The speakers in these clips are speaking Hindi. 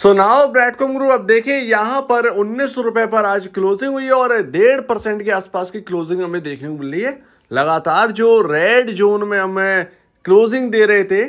सुनाओ ब्रैडकॉम ग्रुप अब देखें यहाँ पर उन्नीस रुपए पर आज क्लोजिंग हुई है और डेढ़ परसेंट के आसपास की क्लोजिंग हमें देखने को मिली है लगातार जो रेड जोन में हमें क्लोजिंग दे रहे थे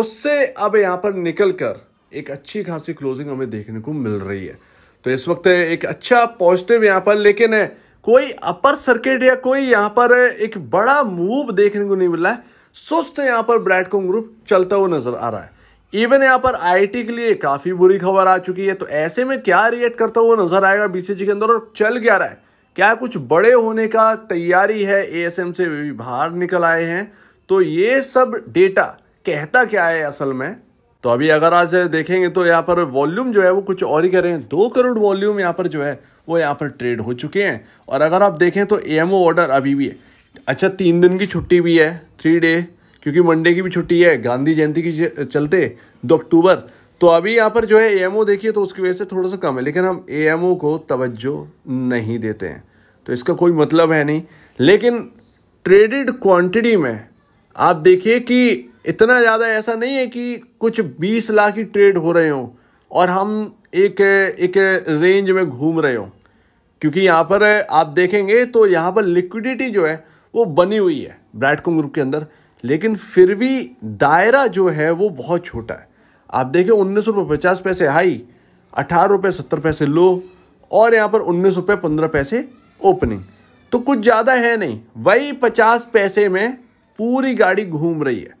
उससे अब यहाँ पर निकल कर एक अच्छी खासी क्लोजिंग हमें देखने को मिल रही है तो इस वक्त एक अच्छा पॉजिटिव यहाँ पर लेकिन कोई अपर सर्किट या कोई यहाँ पर एक बड़ा मूव देखने को नहीं मिल रहा है सुस्त यहाँ पर ब्रैडकॉम ग्रुप चलता हुआ नजर आ रहा है इवन यहाँ पर आईटी के लिए काफ़ी बुरी खबर आ चुकी है तो ऐसे में क्या रिएक्ट करता हुआ नजर आएगा बीसीजी के अंदर और चल क्या रहा है क्या कुछ बड़े होने का तैयारी है एएसएम से बाहर निकल आए हैं तो ये सब डेटा कहता क्या है असल में तो अभी अगर आज देखेंगे तो यहाँ पर वॉल्यूम जो है वो कुछ और ही कर रहे हैं दो करोड़ वॉल्यूम यहाँ पर जो है वो यहाँ पर ट्रेड हो चुके हैं और अगर आप देखें तो ओ ऑर्डर अभी भी है अच्छा तीन दिन की छुट्टी भी है थ्री डे क्योंकि मंडे की भी छुट्टी है गांधी जयंती की चलते दो अक्टूबर तो अभी यहाँ पर जो है ए देखिए तो उसकी वजह से थोड़ा सा कम है लेकिन हम ए को तवज्जो नहीं देते हैं तो इसका कोई मतलब है नहीं लेकिन ट्रेडेड क्वांटिटी में आप देखिए कि इतना ज़्यादा ऐसा नहीं है कि कुछ 20 लाख ही ट्रेड हो रहे हों और हम एक एक रेंज में घूम रहे हों क्योंकि यहाँ पर आप देखेंगे तो यहाँ पर लिक्विडिटी जो है वो बनी हुई है ब्राइटकॉम ग्रुप के अंदर लेकिन फिर भी दायरा जो है वो बहुत छोटा है आप देखें उन्नीस सौ पचास पैसे हाई अठारह रुपये सत्तर पैसे लो और यहाँ पर उन्नीस रुपये पंद्रह पैसे ओपनिंग तो कुछ ज़्यादा है नहीं वही पचास पैसे में पूरी गाड़ी घूम रही है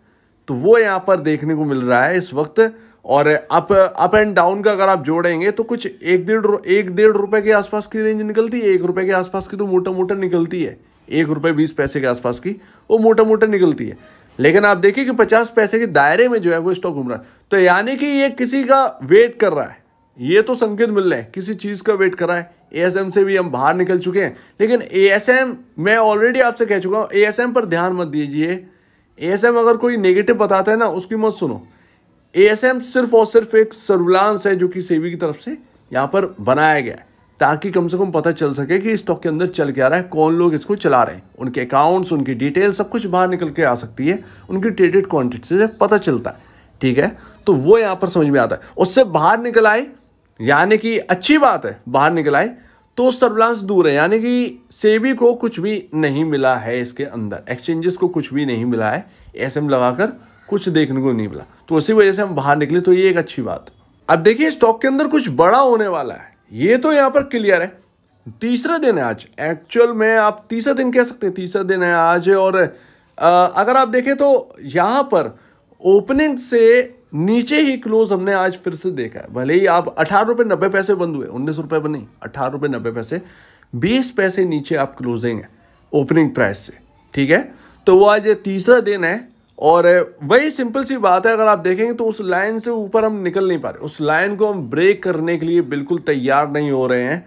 तो वो यहाँ पर देखने को मिल रहा है इस वक्त और अप अप एंड डाउन का अगर आप जोड़ेंगे तो कुछ एक डेढ़ एक डेढ़ रुपये के आसपास की रेंज निकलती है एक रुपये के आसपास की तो मोटा मोटा निकलती है एक रुपये बीस पैसे के आसपास की वो मोटा मोटा निकलती है लेकिन आप देखिए कि पचास पैसे के दायरे में जो है वो स्टॉक घूम रहा है तो यानी कि ये किसी का वेट कर रहा है ये तो संकेत मिल रहे हैं किसी चीज़ का वेट कर रहा है एएसएम से भी हम बाहर निकल चुके हैं लेकिन एएसएम मैं ऑलरेडी आपसे कह चुका हूँ एएसएम पर ध्यान मत दीजिए एएसएम अगर कोई नेगेटिव बताता है ना उसकी मत सुनो एएसएम सिर्फ और सिर्फ एक सर्विलांस है जो कि सेवी की तरफ से यहाँ पर बनाया गया है ताकि कम से कम पता चल सके कि स्टॉक के अंदर चल क्या रहा है कौन लोग इसको चला रहे हैं उनके अकाउंट्स उनकी डिटेल सब कुछ बाहर निकल के आ सकती है उनकी ट्रेडेड क्वान्टिटी से पता चलता है ठीक है तो वो यहाँ पर समझ में आता है उससे बाहर निकल आए यानी कि अच्छी बात है बाहर निकल आए तो सर्वलांस दूर है यानी कि सेबी को कुछ भी नहीं मिला है इसके अंदर एक्सचेंजेस को कुछ भी नहीं मिला है ऐसे में लगाकर कुछ देखने को नहीं मिला तो उसी वजह से हम बाहर निकले तो ये एक अच्छी बात अब देखिए स्टॉक के अंदर कुछ बड़ा होने वाला है ये तो यहाँ पर क्लियर है तीसरा दिन है आज एक्चुअल में आप तीसरा दिन कह सकते हैं तीसरा दिन है आज और आ, अगर आप देखें तो यहाँ पर ओपनिंग से नीचे ही क्लोज हमने आज फिर से देखा है भले ही आप अठारह रुपये नब्बे पैसे बंद हुए उन्नीस रुपये पर नहीं अठारह रुपये नब्बे पैसे बीस पैसे नीचे आप क्लोजिंग है ओपनिंग प्राइस से ठीक है तो वो आज तीसरा दिन है और वही सिंपल सी बात है अगर आप देखेंगे तो उस लाइन से ऊपर हम निकल नहीं पा रहे उस लाइन को हम ब्रेक करने के लिए बिल्कुल तैयार नहीं हो रहे हैं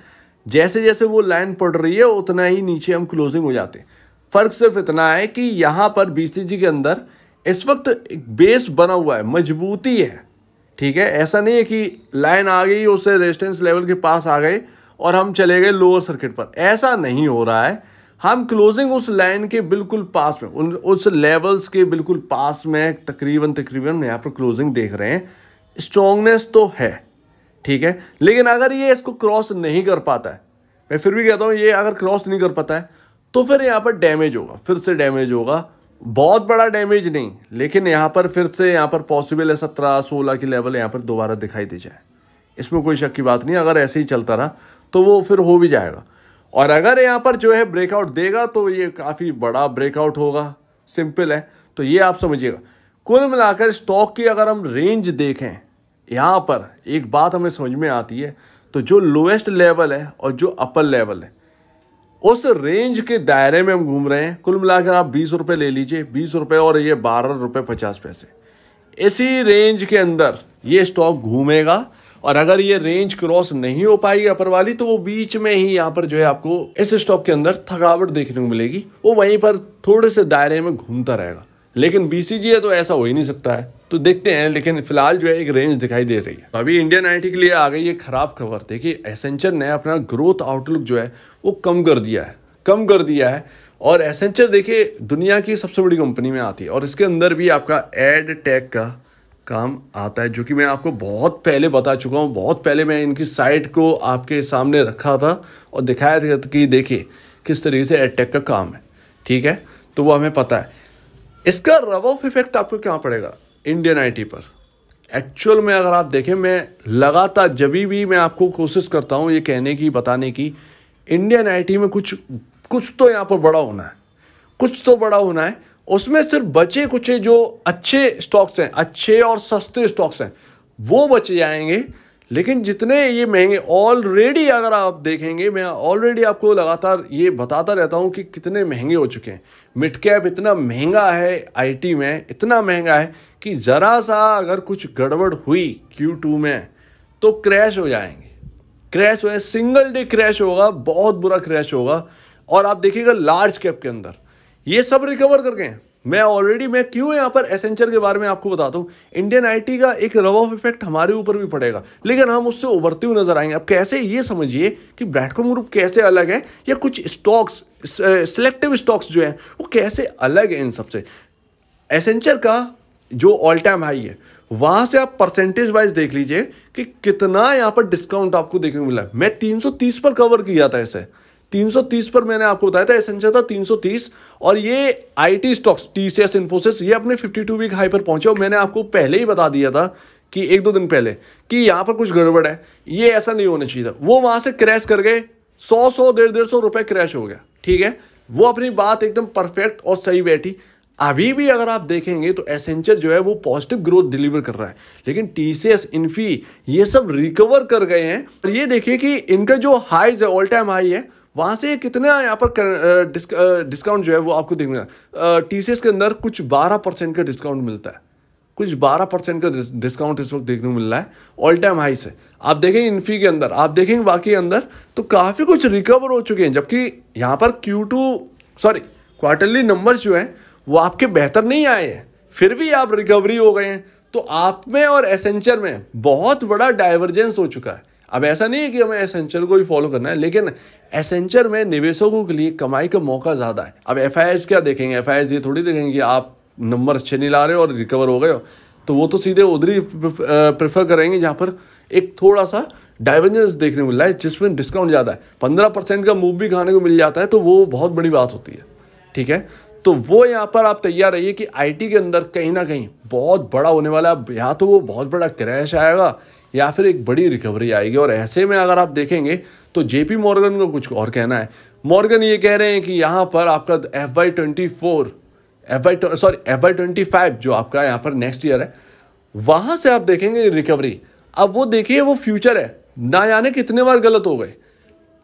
जैसे जैसे वो लाइन पड़ रही है उतना ही नीचे हम क्लोजिंग हो जाते हैं फ़र्क सिर्फ इतना है कि यहाँ पर बी के अंदर इस वक्त एक बेस बना हुआ है मजबूती है ठीक है ऐसा नहीं है कि लाइन आ गई उससे रेजिस्टेंस लेवल के पास आ गए और हम चले गए लोअर सर्किट पर ऐसा नहीं हो रहा है हम क्लोजिंग उस लाइन के बिल्कुल पास में उन उस लेवल्स के बिल्कुल पास में तकरीबन तकरीबन हम यहाँ पर क्लोजिंग देख रहे हैं स्ट्रॉन्गनेस तो है ठीक है लेकिन अगर ये इसको क्रॉस नहीं कर पाता है मैं फिर भी कहता हूँ ये अगर क्रॉस नहीं कर पाता है तो फिर यहाँ पर डैमेज होगा फिर से डैमेज होगा बहुत बड़ा डैमेज नहीं लेकिन यहाँ पर फिर से यहाँ पर पॉसिबल है सत्रह सोलह की लेवल यहाँ पर दोबारा दिखाई दे जाए इसमें कोई शक की बात नहीं अगर ऐसे ही चलता रहा तो वो फिर हो भी जाएगा और अगर यहाँ पर जो है ब्रेकआउट देगा तो ये काफ़ी बड़ा ब्रेकआउट होगा सिंपल है तो ये आप समझिएगा कुल मिलाकर स्टॉक की अगर हम रेंज देखें यहाँ पर एक बात हमें समझ में आती है तो जो लोएस्ट लेवल है और जो अपर लेवल है उस रेंज के दायरे में हम घूम रहे हैं कुल मिलाकर आप बीस रुपये ले लीजिए बीस रुपये और ये बारह रुपये पचास पैसे इसी रेंज के अंदर ये स्टॉक घूमेगा और अगर ये रेंज क्रॉस नहीं हो पाएगी अपर वाली तो वो बीच में ही यहाँ पर जो है आपको इस स्टॉक के अंदर थकावट देखने को मिलेगी वो वहीं पर थोड़े से दायरे में घूमता रहेगा लेकिन बी है तो ऐसा हो ही नहीं सकता है तो देखते हैं लेकिन फिलहाल जो है एक रेंज दिखाई दे रही है तो अभी इंडियन आईटी के लिए आ गई ये खराब खबर देखिए एसेंचर ने अपना ग्रोथ आउटलुक जो है वो कम कर दिया है कम कर दिया है और एसेंचर देखिए दुनिया की सबसे बड़ी कंपनी में आती है और इसके अंदर भी आपका एड टेक का काम आता है जो कि मैं आपको बहुत पहले बता चुका हूँ बहुत पहले मैं इनकी साइट को आपके सामने रखा था और दिखाया था कि देखिए किस तरीके से एडटेक का काम है ठीक है तो वो हमें पता है इसका रव ऑफ इफेक्ट आपको क्या पड़ेगा इंडियन आईटी पर एक्चुअल में अगर आप देखें मैं लगातार जब भी मैं आपको कोशिश करता हूँ ये कहने की बताने की इंडियन आईटी में कुछ कुछ तो यहाँ पर बड़ा होना है कुछ तो बड़ा होना है उसमें सिर्फ बचे कुछ जो अच्छे स्टॉक्स हैं अच्छे और सस्ते स्टॉक्स हैं वो बचे जाएंगे लेकिन जितने ये महंगे ऑलरेडी अगर आप देखेंगे मैं ऑलरेडी आपको लगातार ये बताता रहता हूँ कि कितने महंगे हो चुके हैं मिड कैप इतना महंगा है आईटी में इतना महंगा है कि ज़रा सा अगर कुछ गड़बड़ हुई क्यू में तो क्रैश हो जाएंगे क्रैश हो सिंगल डे क्रैश होगा बहुत बुरा क्रैश होगा और आप देखिएगा लार्ज कैप के अंदर ये सब रिकवर कर गए मैं ऑलरेडी मैं क्यों यहाँ पर एसेंचर के बारे में आपको बताता हूँ इंडियन आईटी का एक रब ऑफ इफेक्ट हमारे ऊपर भी पड़ेगा लेकिन हम उससे उभरते हुए नजर आएंगे अब कैसे ये समझिए कि ब्रैटकॉम ग्रुप कैसे अलग है या कुछ स्टॉक्स सिलेक्टिव स्टॉक्स जो हैं वो कैसे अलग है इन सबसे एसेंचर का जो ऑल टाइम हाई है वहां से आप परसेंटेज वाइज देख लीजिए कि कितना यहाँ पर डिस्काउंट आपको देखने को मिला मैं 330 पर कवर किया था इसे 330 पर मैंने आपको बताया था एसेंशियल था 330 और ये आईटी स्टॉक्स टीसीएस इन्फोसिस ये अपने 52 वीक हाई पर पहुंचे और मैंने आपको पहले ही बता दिया था कि एक दो दिन पहले कि यहां पर कुछ गड़बड़ है ये ऐसा नहीं होना चाहिए था वो वहां से क्रैश कर गए सौ सौ डेढ़ डेढ़ सौ रुपए क्रैश हो गया ठीक है वो अपनी बात एकदम परफेक्ट और सही बैठी अभी भी अगर आप देखेंगे तो एसेंचर जो है वो पॉजिटिव ग्रोथ डिलीवर कर रहा है लेकिन टीसीएस इन्फी ये सब रिकवर कर गए हैं तो ये देखिए कि इनका जो हाइज है ऑल टाइम हाई है वहाँ से कितने यहाँ पर डिस्काउंट जो है वो आपको देखने टी सी एस के अंदर कुछ बारह परसेंट का डिस्काउंट मिलता है कुछ बारह परसेंट का डिस्काउंट इस वक्त देखने को मिल रहा है ऑल टाइम हाई से आप देखेंगे इन्फी के अंदर आप देखेंगे बाकी अंदर तो काफ़ी कुछ रिकवर हो चुके हैं जबकि यहाँ पर Q two sorry quarterly number जो हैं वो आपके बेहतर नहीं आए हैं फिर भी आप रिकवरी हो गए हैं तो आप में और एसेंचर में बहुत बड़ा डाइवर्जेंस हो चुका है अब ऐसा नहीं है कि हमें एसेंचर को ही फॉलो करना है लेकिन एसेंचर में निवेशकों के लिए कमाई का मौका ज़्यादा है अब एफ क्या देखेंगे एफ ये थोड़ी देखेंगे कि आप नंबर अच्छे नहीं ला रहे हो और रिकवर हो गए हो तो वो तो सीधे उधर ही प्रेफर करेंगे जहाँ पर एक थोड़ा सा डाइवर्जेंस देखने को मिल रहा है जिसमें डिस्काउंट ज़्यादा है पंद्रह परसेंट का मूव भी खाने को मिल जाता है तो वो बहुत बड़ी बात होती है ठीक है तो वो यहाँ पर आप तैयार रहिए कि आईटी के अंदर कहीं ना कहीं बहुत बड़ा होने वाला है यहाँ तो वो बहुत बड़ा क्रैश आएगा या फिर एक बड़ी रिकवरी आएगी और ऐसे में अगर आप देखेंगे तो जेपी मॉर्गन को कुछ और कहना है मॉर्गन ये कह रहे हैं कि यहाँ पर आपका F Y twenty four F Y sorry F Y twenty five जो आपका यहाँ पर नेक्स्ट ईयर है वहाँ से आप देखेंगे रिकवरी अब वो देखिए वो फ्यूचर है ना जाने कितने बार गलत हो गए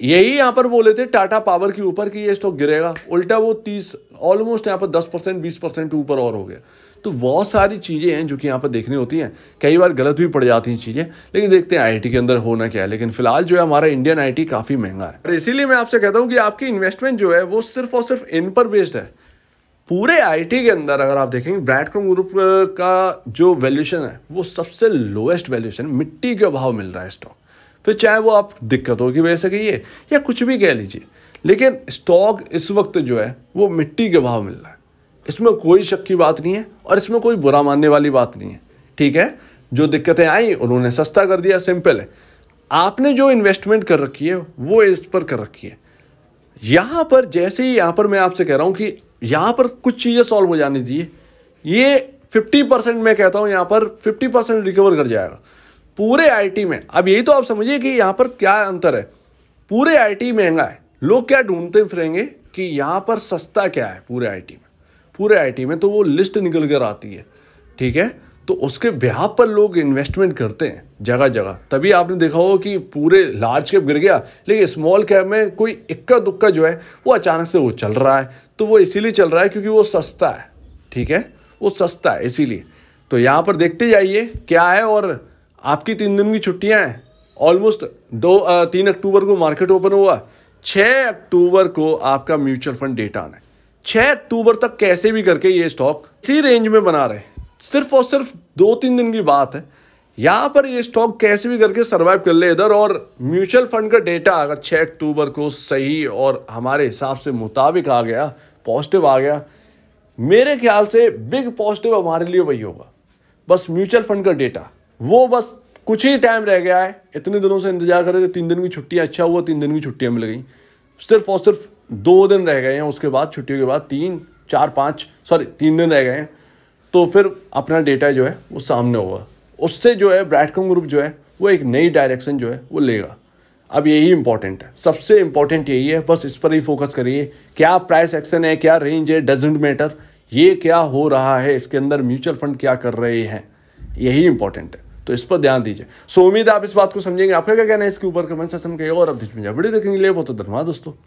यही यहाँ पर बोले थे टाटा पावर के ऊपर कि ये स्टॉक गिरेगा उल्टा वो तीस ऑलमोस्ट यहाँ पर दस परसेंट बीस परसेंट ऊपर और हो गया तो बहुत सारी चीज़ें हैं जो कि यहाँ पर देखनी होती हैं कई बार गलत भी पड़ जाती हैं चीज़ें लेकिन देखते हैं आई के अंदर होना क्या है लेकिन फिलहाल जो है हमारा इंडियन आई काफ़ी महंगा है और इसीलिए मैं आपसे कहता हूँ कि आपकी इन्वेस्टमेंट जो है वो सिर्फ और सिर्फ इन पर बेस्ड है पूरे आई के अंदर अगर आप देखेंगे ब्रैडकॉम ग्रुप का जो वैल्यूशन है वो सबसे लोएस्ट वैल्यूशन मिट्टी के भाव मिल रहा है स्टॉक फिर चाहे वो आप दिक्कतों की वजह से कहिए या कुछ भी कह लीजिए लेकिन स्टॉक इस वक्त जो है वो मिट्टी के भाव मिल रहा है इसमें कोई शक की बात नहीं है और इसमें कोई बुरा मानने वाली बात नहीं है ठीक है जो दिक्कतें आई उन्होंने सस्ता कर दिया सिंपल है आपने जो इन्वेस्टमेंट कर रखी है वो इस पर कर रखी है यहाँ पर जैसे ही यहाँ पर मैं आपसे कह रहा हूँ कि यहाँ पर कुछ चीज़ें सॉल्व हो जानी चाहिए ये फिफ्टी परसेंट मैं कहता हूँ यहाँ पर फिफ्टी परसेंट रिकवर कर जाएगा पूरे आईटी में अब यही तो आप समझिए कि यहाँ पर क्या अंतर है पूरे आईटी महंगा है लोग क्या ढूंढते फिरेंगे कि यहाँ पर सस्ता क्या है पूरे आईटी में पूरे आईटी में तो वो लिस्ट निकल कर आती है ठीक है तो उसके ब्याह पर लोग इन्वेस्टमेंट करते हैं जगह जगह तभी आपने देखा होगा कि पूरे लार्ज कैप गिर गया लेकिन स्मॉल कैप में कोई इक्का दुक्का जो है वो अचानक से वो चल रहा है तो वो इसीलिए चल रहा है क्योंकि वो सस्ता है ठीक है वो सस्ता है इसीलिए तो यहाँ पर देखते जाइए क्या है और आपकी तीन दिन की छुट्टियाँ हैं ऑलमोस्ट दो तीन अक्टूबर को मार्केट ओपन हुआ छः अक्टूबर को आपका म्यूचुअल फंड डेटा आना है छः अक्टूबर तक कैसे भी करके ये स्टॉक इसी रेंज में बना रहे सिर्फ और सिर्फ दो तीन दिन की बात है यहाँ पर ये स्टॉक कैसे भी करके सर्वाइव कर ले इधर और म्यूचुअल फंड का डेटा अगर छः अक्टूबर को सही और हमारे हिसाब से मुताबिक आ गया पॉजिटिव आ गया मेरे ख्याल से बिग पॉजिटिव हमारे लिए वही होगा बस म्यूचुअल फंड का डेटा वो बस कुछ ही टाइम रह गया है इतने दिनों से इंतजार कर रहे थे तीन दिन की छुट्टियाँ अच्छा हुआ तीन दिन की छुट्टियाँ मिल गई सिर्फ और सिर्फ दो दिन रह गए हैं उसके बाद छुट्टियों के बाद तीन चार पाँच सॉरी तीन दिन रह गए हैं तो फिर अपना डेटा जो है वो सामने होगा उससे जो है ब्रैडकॉम ग्रुप जो है वो एक नई डायरेक्शन जो है वो लेगा अब यही इंपॉर्टेंट है सबसे इंपॉर्टेंट यही है बस इस पर ही फोकस करिए क्या प्राइस एक्शन है क्या रेंज है डजेंट मैटर ये क्या हो रहा है इसके अंदर म्यूचुअल फंड क्या कर रहे हैं यही इंपॉर्टेंट है तो इस पर ध्यान दीजिए सो उम्मीद है आप इस बात को समझेंगे आपका क्या कहना है इसके ऊपर कमेंट सेक्शन के और अब बीच में वीडियो देखने के लिए बहुत धन्यवाद दोस्तों